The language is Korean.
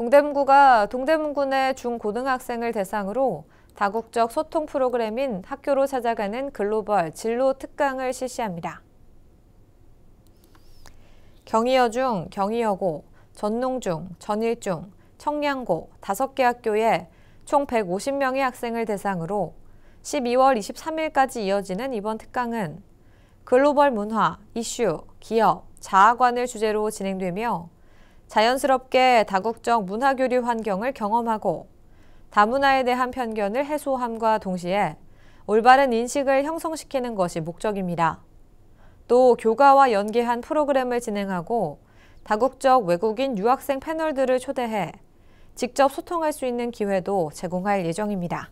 동대문구가 동대문군의 중고등학생을 대상으로 다국적 소통 프로그램인 학교로 찾아가는 글로벌 진로 특강을 실시합니다. 경희여 중 경희여고, 전농중, 전일중, 청량고 다개 학교에 총 150명의 학생을 대상으로 12월 23일까지 이어지는 이번 특강은 글로벌 문화, 이슈, 기업, 자아관을 주제로 진행되며 자연스럽게 다국적 문화교류 환경을 경험하고 다문화에 대한 편견을 해소함과 동시에 올바른 인식을 형성시키는 것이 목적입니다. 또 교가와 연계한 프로그램을 진행하고 다국적 외국인 유학생 패널들을 초대해 직접 소통할 수 있는 기회도 제공할 예정입니다.